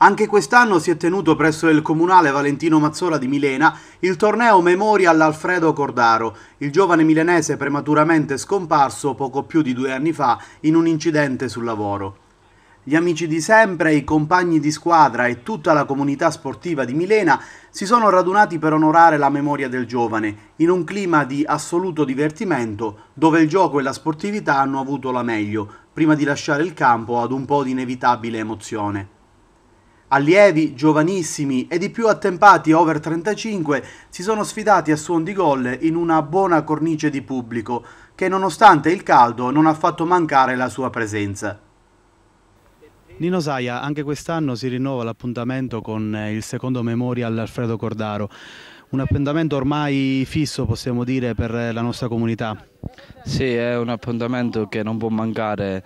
Anche quest'anno si è tenuto presso il comunale Valentino Mazzola di Milena il torneo Memorial Alfredo Cordaro, il giovane milanese prematuramente scomparso poco più di due anni fa in un incidente sul lavoro. Gli amici di sempre, i compagni di squadra e tutta la comunità sportiva di Milena si sono radunati per onorare la memoria del giovane, in un clima di assoluto divertimento dove il gioco e la sportività hanno avuto la meglio, prima di lasciare il campo ad un po' di inevitabile emozione. Allievi giovanissimi e di più attempati over 35 si sono sfidati a suon di gol in una buona cornice di pubblico che nonostante il caldo non ha fatto mancare la sua presenza. Nino Saia, anche quest'anno si rinnova l'appuntamento con eh, il secondo memorial Alfredo Cordaro, un appuntamento ormai fisso possiamo dire per eh, la nostra comunità. Sì, è un appuntamento che non può mancare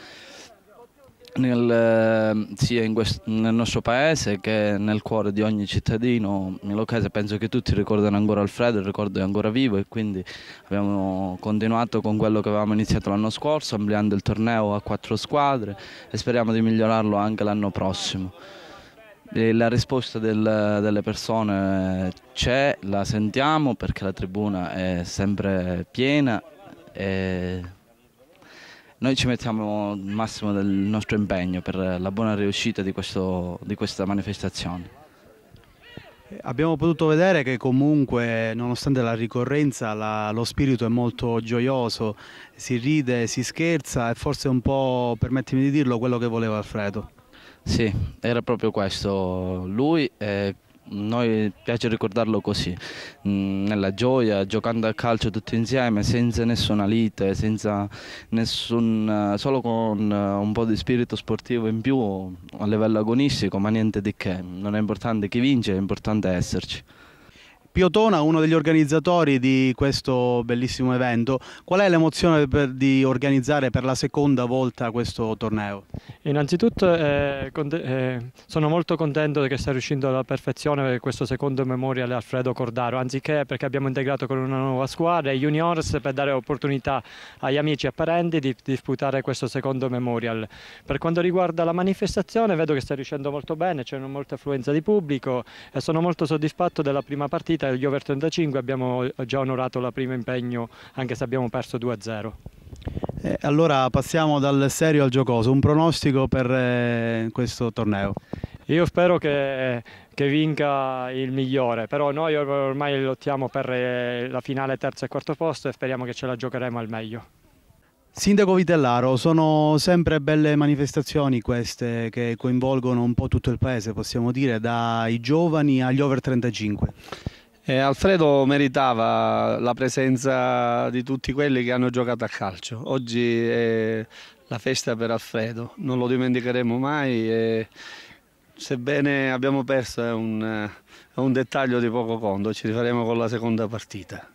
nel, ehm, sia quest, nel nostro paese che nel cuore di ogni cittadino milocese penso che tutti ricordano ancora Alfredo, il ricordo è ancora vivo e quindi abbiamo continuato con quello che avevamo iniziato l'anno scorso ampliando il torneo a quattro squadre e speriamo di migliorarlo anche l'anno prossimo. E la risposta del, delle persone c'è, la sentiamo perché la tribuna è sempre piena e noi ci mettiamo il massimo del nostro impegno per la buona riuscita di, questo, di questa manifestazione. Eh, abbiamo potuto vedere che comunque, nonostante la ricorrenza, la, lo spirito è molto gioioso, si ride, si scherza e forse un po', permettimi di dirlo, quello che voleva Alfredo. Sì, era proprio questo, lui e eh, noi piace ricordarlo così, mm, nella gioia, giocando a calcio tutti insieme, senza nessuna lite, senza nessun, eh, solo con eh, un po' di spirito sportivo in più a livello agonistico, ma niente di che. Non è importante chi vince, è importante esserci. Piotona, uno degli organizzatori di questo bellissimo evento, qual è l'emozione di organizzare per la seconda volta questo torneo? Innanzitutto eh, eh, sono molto contento che sia riuscendo alla perfezione questo secondo memorial Alfredo Cordaro, anziché perché abbiamo integrato con una nuova squadra i juniors per dare opportunità agli amici e parenti di disputare questo secondo memorial. Per quanto riguarda la manifestazione vedo che sta riuscendo molto bene, c'è molta affluenza di pubblico e sono molto soddisfatto della prima partita partita agli over 35 abbiamo eh, già onorato la prima impegno anche se abbiamo perso 2-0. Eh, allora passiamo dal serio al giocoso, un pronostico per eh, questo torneo. Io spero che, che, vinca il migliore, però noi ormai lottiamo per la finale terzo e quarto posto e speriamo che ce la giocheremo al meglio. Sindaco Vitellaro, sono sempre belle manifestazioni queste che coinvolgono un po' tutto il paese, possiamo dire, dai giovani agli over 35. Eh, Alfredo meritava la presenza di tutti quelli che hanno giocato a calcio. Oggi è la festa per Alfredo, non lo dimenticheremo mai. E sebbene abbiamo perso è un, è un dettaglio di poco conto, ci rifaremo con la seconda partita.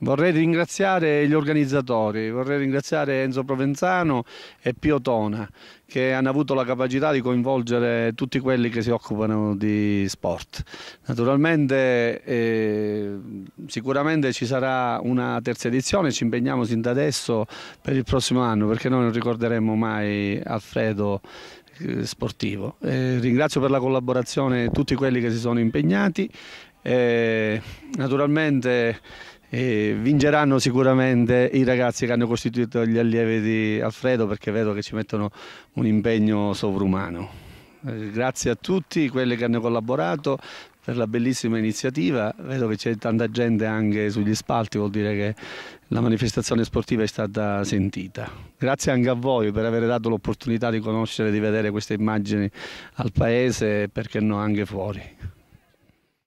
Vorrei ringraziare gli organizzatori, vorrei ringraziare Enzo Provenzano e Pio Tona che hanno avuto la capacità di coinvolgere tutti quelli che si occupano di sport. Naturalmente eh, sicuramente ci sarà una terza edizione, ci impegniamo sin da adesso per il prossimo anno perché noi non ricorderemo mai Alfredo eh, sportivo. Eh, ringrazio per la collaborazione tutti quelli che si sono impegnati. Eh, naturalmente e vinceranno sicuramente i ragazzi che hanno costituito gli allievi di Alfredo perché vedo che ci mettono un impegno sovrumano. Eh, grazie a tutti quelli che hanno collaborato per la bellissima iniziativa, vedo che c'è tanta gente anche sugli spalti, vuol dire che la manifestazione sportiva è stata sentita. Grazie anche a voi per aver dato l'opportunità di conoscere, e di vedere queste immagini al paese e perché no anche fuori.